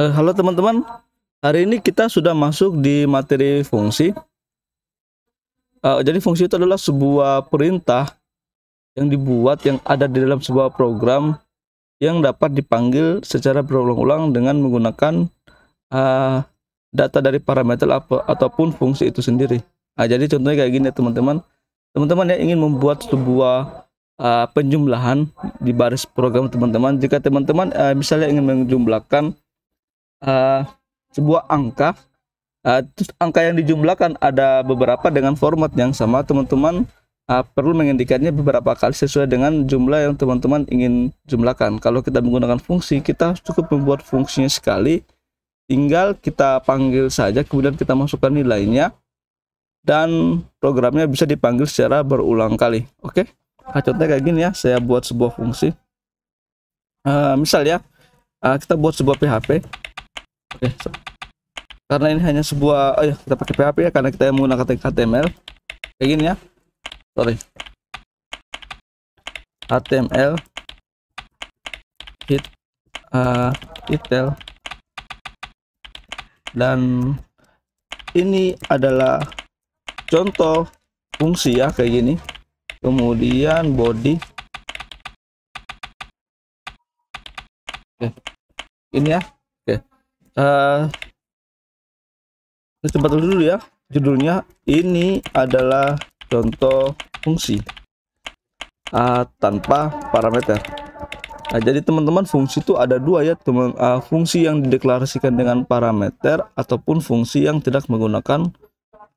Uh, halo teman-teman, hari ini kita sudah masuk di materi fungsi. Uh, jadi fungsi itu adalah sebuah perintah yang dibuat yang ada di dalam sebuah program yang dapat dipanggil secara berulang-ulang dengan menggunakan uh, data dari parameter apa, ataupun fungsi itu sendiri. Nah, jadi contohnya kayak gini teman-teman. Teman-teman yang ingin membuat sebuah uh, penjumlahan di baris program teman-teman, jika teman-teman uh, misalnya ingin menjumlahkan Eh, sebuah angka uh, terus angka yang dijumlahkan ada beberapa dengan format yang sama teman-teman uh, perlu mengindikannya beberapa kali sesuai dengan jumlah yang teman-teman ingin jumlahkan kalau kita menggunakan fungsi kita cukup membuat fungsinya sekali tinggal kita panggil saja kemudian kita masukkan nilainya dan programnya bisa dipanggil secara berulang kali oke okay? contohnya kayak gini ya saya buat sebuah fungsi uh, misal ya uh, kita buat sebuah PHP Oke. Karena ini hanya sebuah oh ya kita pakai PHP ya karena kita menggunakan HTML. Kayak gini ya. Sorry. HTML hit uh, eh, detail dan ini adalah contoh fungsi ya kayak gini kemudian body Oke. ini ya uh, kita batal dulu ya judulnya ini adalah contoh fungsi uh, tanpa parameter Nah, jadi teman-teman fungsi itu ada dua ya teman uh, fungsi yang dideklarasikan dengan parameter ataupun fungsi yang tidak menggunakan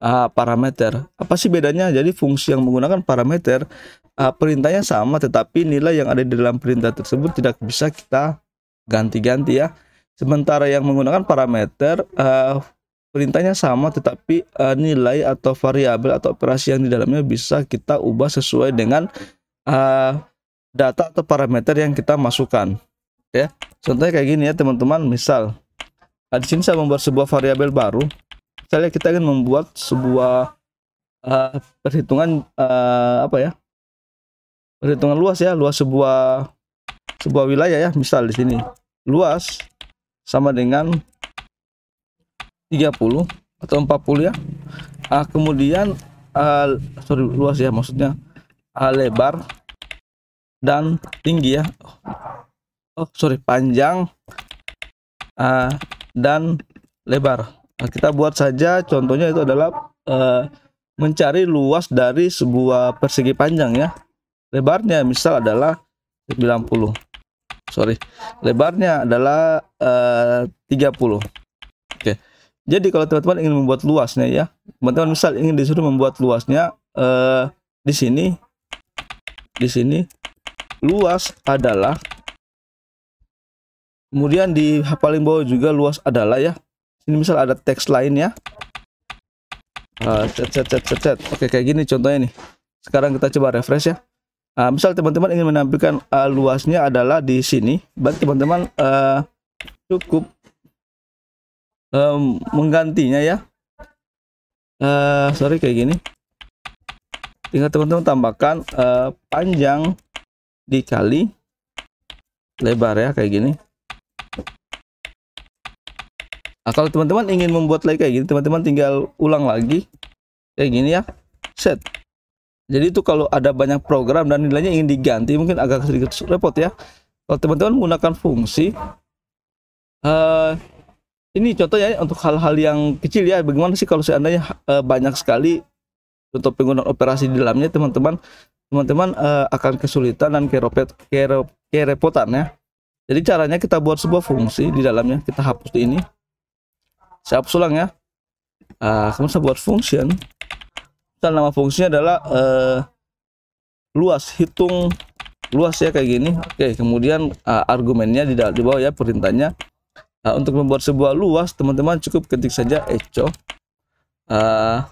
uh, parameter. Apa sih bedanya? Jadi fungsi yang menggunakan parameter uh, perintahnya sama tetapi nilai yang ada di dalam perintah tersebut tidak bisa kita ganti-ganti ya. Sementara yang menggunakan parameter uh, perintahnya sama tetapi uh, nilai atau variabel atau operasi yang di dalamnya bisa kita ubah sesuai dengan uh, data atau parameter yang kita masukkan. Ya. Contohnya kayak gini ya teman-teman, misal nah, di sini saya membuat sebuah variabel baru. Misalnya kita ingin membuat sebuah uh, perhitungan uh, apa ya? Perhitungan luas ya, luas sebuah sebuah wilayah ya, misal di sini. Luas sama dengan 30 atau 40 ya uh, kemudian uh, sorry luas ya maksudnya uh, lebar dan tinggi ya oh sorry panjang uh, dan lebar nah, kita buat saja contohnya itu adalah uh, mencari luas dari sebuah persegi panjang ya lebarnya misal adalah 90 sorry lebarnya adalah eh, uh, 30 oke okay. jadi kalau teman-teman ingin membuat luasnya ya teman-teman misal ingin disuruh membuat luasnya uh, di sini di sini luas adalah kemudian di paling bawah juga luas adalah ya ini misal ada teks lain ya uh, cet cet cet cet oke kayak gini contohnya nih sekarang kita coba refresh ya Nah, misal teman-teman ingin menampilkan uh, luasnya adalah di sini, berarti teman-teman uh, cukup um, menggantinya ya. Uh, sorry kayak gini. Tinggal teman-teman tambahkan uh, panjang dikali lebar ya kayak gini. Nah, kalau teman-teman ingin membuat lagi kayak gini, teman-teman tinggal ulang lagi kayak gini ya. Set. Jadi itu kalau ada banyak program dan nilainya ingin diganti mungkin agak sedikit repot ya. Kalau teman-teman menggunakan fungsi uh, ini contohnya untuk hal-hal yang kecil ya. Bagaimana sih kalau seandainya uh, banyak sekali untuk penggunaan operasi di dalamnya teman-teman teman-teman uh, akan kesulitan dan keropet kerep, kerepotan ya. Jadi caranya kita buat sebuah fungsi di dalamnya kita hapus di ini. Saya hapus ulang ya. Uh, ah, kemudian saya buat function misal nama fungsinya adalah uh, luas hitung luas ya kayak gini oke kemudian uh, argumennya di, di bawah ya perintahnya uh, untuk membuat sebuah luas teman-teman cukup ketik saja echo uh,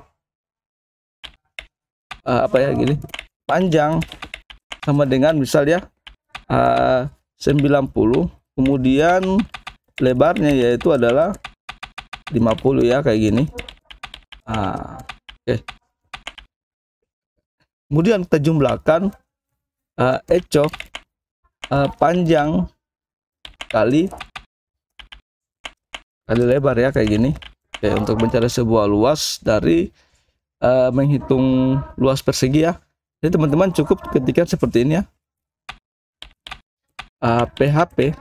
uh, apa ya gini panjang sama dengan misal ya uh, 90 kemudian lebarnya yaitu adalah 50 ya kayak gini uh, oke okay kemudian kita jumlahkan uh, eh, ecok uh, eh, panjang kali kali lebar ya kayak gini oke untuk mencari sebuah luas dari uh, menghitung luas persegi ya jadi teman-teman cukup ketikkan seperti ini ya uh, PHP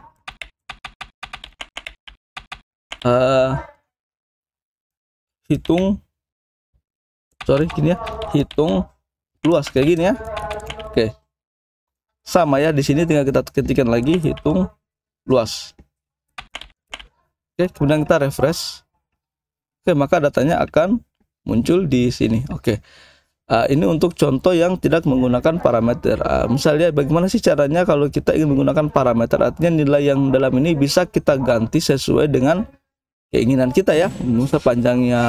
uh, hitung sorry gini ya hitung luas kayak gini ya oke sama ya di sini tinggal kita ketikkan lagi hitung luas oke kemudian kita refresh oke maka datanya akan muncul di sini oke Uh, ini untuk contoh yang tidak menggunakan parameter. Uh, misalnya bagaimana sih caranya kalau kita ingin menggunakan parameter? Artinya nilai yang dalam ini bisa kita ganti sesuai dengan keinginan kita ya. Misalnya panjangnya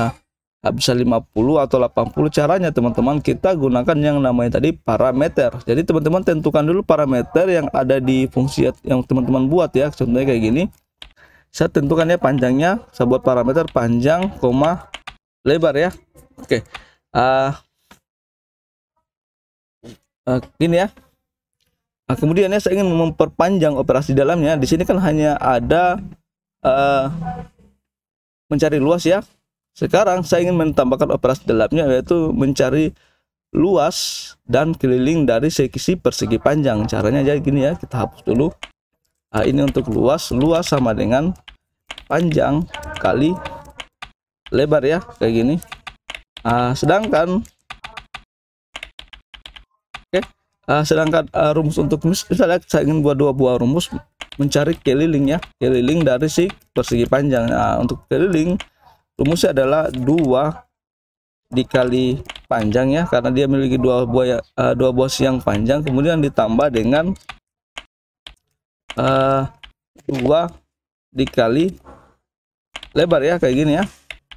bisa 50 atau 80 caranya teman-teman kita gunakan yang namanya tadi parameter jadi teman-teman tentukan dulu parameter yang ada di fungsi yang teman-teman buat ya contohnya kayak gini saya tentukan ya panjangnya saya buat parameter panjang koma lebar ya oke uh, uh, gini ya nah, kemudian ya saya ingin memperpanjang operasi dalamnya di sini kan hanya ada uh, mencari luas ya sekarang saya ingin menambahkan operasi dalamnya yaitu mencari luas dan keliling dari segi persegi panjang. Caranya jadi gini ya, kita hapus dulu. Nah, ini untuk luas, luas sama dengan panjang kali lebar ya, kayak gini. Nah, sedangkan Oke. Okay, uh, sedangkan uh, rumus untuk misalnya saya ingin buat dua buah rumus mencari keliling ya, keliling dari si persegi panjang. Nah, untuk keliling rumusnya adalah dua dikali panjang ya karena dia memiliki dua buah uh, dua buah yang panjang kemudian ditambah dengan uh, dua dikali lebar ya kayak gini ya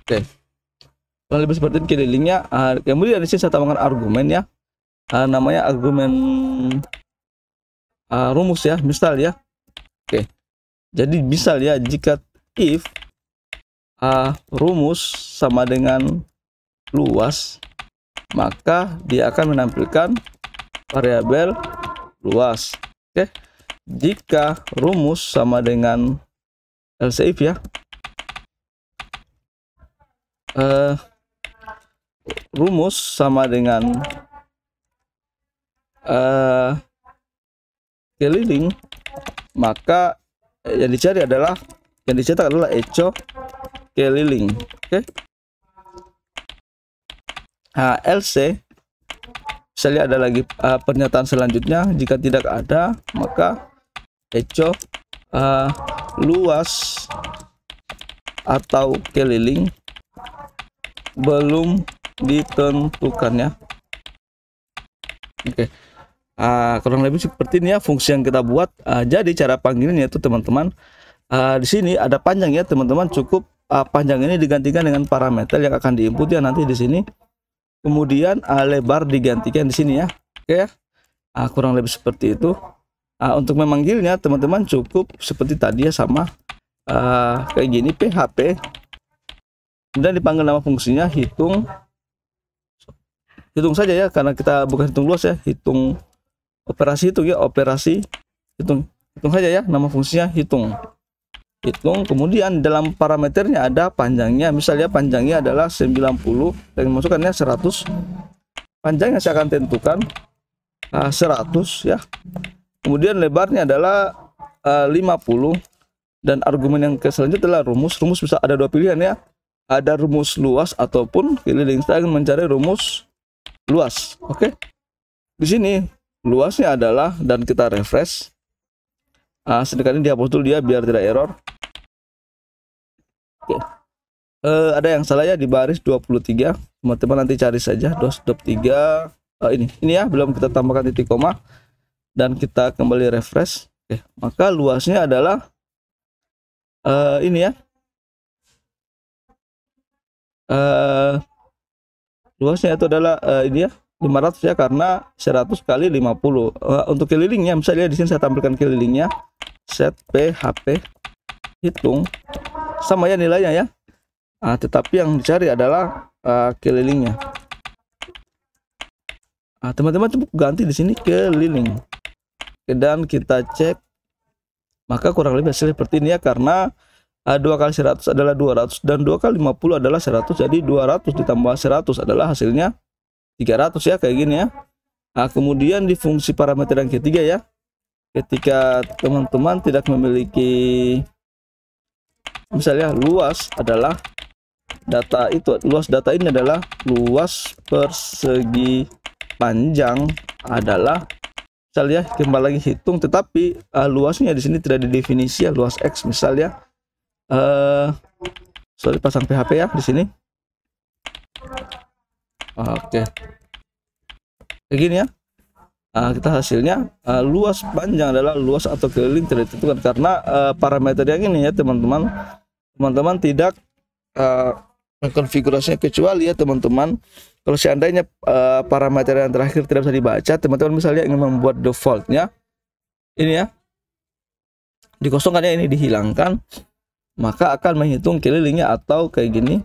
oke okay. lebih seperti kelilingnya uh, kemudian di sini saya tambahkan argumen ya uh, namanya argumen uh, rumus ya misal ya oke okay. jadi misal ya jika if A ah, rumus sama dengan luas maka dia akan menampilkan variabel luas oke jika rumus sama dengan LCF ya uh, rumus sama dengan uh, keliling maka yang dicari adalah yang dicetak adalah echo keliling oke okay. HLC saya lihat ada lagi uh, pernyataan selanjutnya jika tidak ada maka eco uh, luas atau keliling belum ditentukan ya oke okay. uh, kurang lebih seperti ini ya fungsi yang kita buat uh, jadi cara panggilnya itu teman-teman uh, di sini ada panjang ya teman-teman cukup uh, panjang ini digantikan dengan parameter yang akan diinput ya nanti di sini kemudian uh, lebar digantikan di sini ya oke ya, uh, kurang lebih seperti itu uh, untuk memanggilnya teman-teman cukup seperti tadi ya sama uh, kayak gini PHP kemudian dipanggil nama fungsinya hitung hitung saja ya karena kita bukan hitung luas ya hitung operasi itu ya operasi hitung hitung saja ya nama fungsinya hitung hitung kemudian dalam parameternya ada panjangnya misalnya panjangnya adalah 90 dan masukkannya 100 panjangnya saya akan tentukan uh, ah, 100 ya kemudian lebarnya adalah ah, uh, 50 dan argumen yang ke selanjutnya adalah rumus rumus bisa ada dua pilihan ya ada rumus luas ataupun keliling saya akan mencari rumus luas oke okay? di sini luasnya adalah dan kita refresh uh, ah, ini dihapus dulu dia biar tidak error Oke. Uh, ada yang salah ya di baris 23. Teman-teman nanti cari saja 223 uh, eh, ini. Ini ya belum kita tambahkan titik koma dan kita kembali refresh. Oke, maka luasnya adalah uh, ini ya. Uh, luasnya itu adalah uh, ini ya 500 ya karena 100 kali 50. Uh, untuk kelilingnya misalnya di sini saya tampilkan kelilingnya set PHP hitung sama ya nilainya ya nah, tetapi yang dicari adalah uh, kelilingnya teman ah, teman-teman cukup ganti di sini keliling dan kita cek maka kurang lebih hasil seperti ini ya karena ah, dua kali 100 adalah 200 dan dua kali 50 adalah 100 jadi 200 ditambah 100 adalah hasilnya 300 ya kayak gini ya nah, kemudian di fungsi parameter yang ketiga ya ketika teman-teman tidak memiliki misalnya luas adalah data itu luas data ini adalah luas persegi panjang adalah misalnya kembali lagi hitung tetapi uh, luasnya di sini tidak didefinisi ya luas x misalnya uh, sorry pasang php ya di sini oke okay. begini ya uh, kita hasilnya uh, luas panjang adalah luas atau keliling tidak ditentukan karena uh, parameter yang ini ya teman-teman teman-teman tidak uh, mengkonfigurasinya kecuali ya teman-teman kalau seandainya uh, eh, parameter yang terakhir tidak bisa dibaca teman-teman misalnya ingin membuat defaultnya ini ya dikosongkan ya ini dihilangkan maka akan menghitung kelilingnya atau kayak gini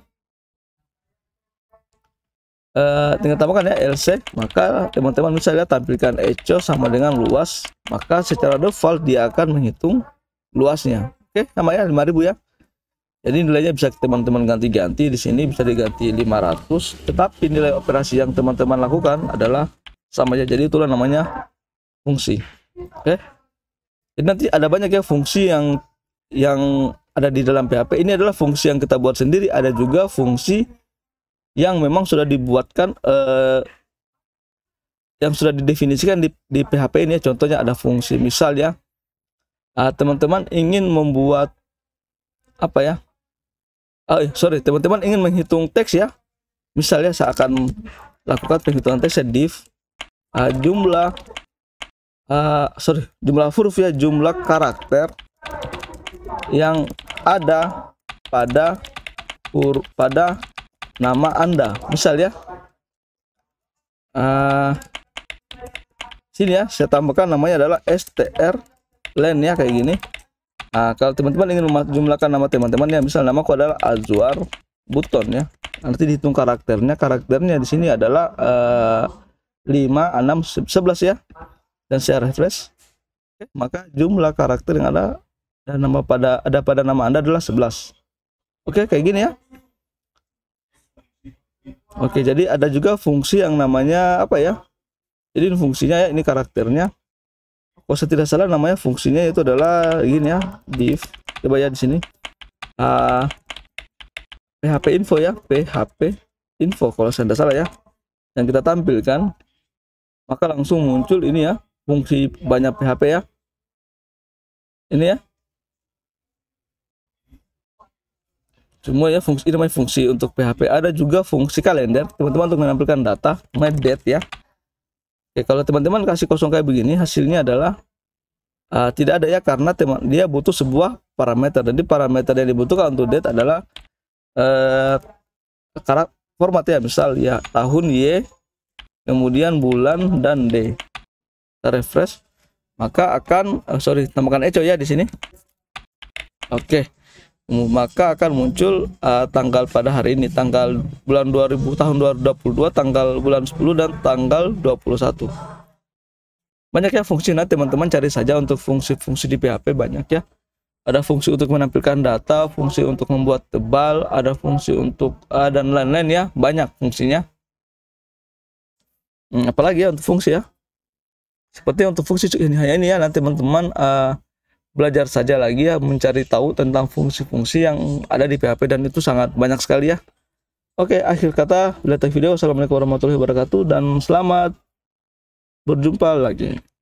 uh, eh, tinggal tambahkan ya lc maka teman-teman bisa lihat tampilkan echo sama dengan luas maka secara default dia akan menghitung luasnya oke okay, sama ya 5000 ya jadi nilainya bisa teman-teman ganti-ganti di sini bisa diganti 500 tetapi nilai operasi yang teman-teman lakukan adalah sama aja jadi itulah namanya fungsi oke okay? jadi nanti ada banyak ya fungsi yang yang ada di dalam PHP ini adalah fungsi yang kita buat sendiri ada juga fungsi yang memang sudah dibuatkan eh, yang sudah didefinisikan di, di PHP ini ya contohnya ada fungsi misal ya eh, teman-teman eh, ingin membuat apa ya oh, sorry teman-teman ingin menghitung teks ya misalnya saya akan lakukan penghitungan teks ya div uh, jumlah uh, sorry jumlah huruf ya jumlah karakter yang ada pada huruf pada nama anda misalnya uh, sini ya saya tambahkan namanya adalah str len ya kayak gini Nah, kalau teman-teman ingin jumlahkan nama teman-teman ya, misal namaku adalah Azwar Buton ya. Nanti dihitung karakternya. Karakternya di sini adalah uh, 5 6 11 ya. Dan saya refresh. Oke, maka jumlah karakter yang ada dan nama pada ada pada nama Anda adalah 11. Oke, kayak gini ya. Oke, jadi ada juga fungsi yang namanya apa ya? Jadi fungsinya ya ini karakternya kalau saya tidak salah namanya fungsinya itu adalah gini ya div coba ya di sini uh, ah, php info ya php info kalau saya tidak salah ya yang kita tampilkan maka langsung muncul ini ya fungsi banyak php ya ini ya semua ya fungsi ini main fungsi untuk PHP ada juga fungsi kalender teman-teman untuk menampilkan data my date ya Oke, kalau teman-teman kasih kosong kayak begini, hasilnya adalah uh, tidak ada ya karena teman dia butuh sebuah parameter. Jadi parameter yang dibutuhkan untuk date adalah uh, eh, karakter format ya, misal ya tahun Y, kemudian bulan dan D. Kita refresh, maka akan uh, sorry tambahkan Echo ya di sini. Oke maka akan muncul uh, tanggal pada hari ini tanggal bulan 2000 tahun 2022 tanggal bulan 10 dan tanggal 21 banyak ya fungsinya teman-teman cari saja untuk fungsi-fungsi di PHP banyak ya ada fungsi untuk menampilkan data fungsi untuk membuat tebal ada fungsi untuk uh, dan lain-lain ya banyak fungsinya hmm, apalagi ya untuk fungsi ya seperti untuk fungsi ini hanya ini ya nanti teman-teman uh, belajar saja lagi ya mencari tahu tentang fungsi-fungsi yang ada di PHP dan itu sangat banyak sekali ya. Oke, akhir kata, bila video. Assalamualaikum warahmatullahi wabarakatuh dan selamat berjumpa lagi.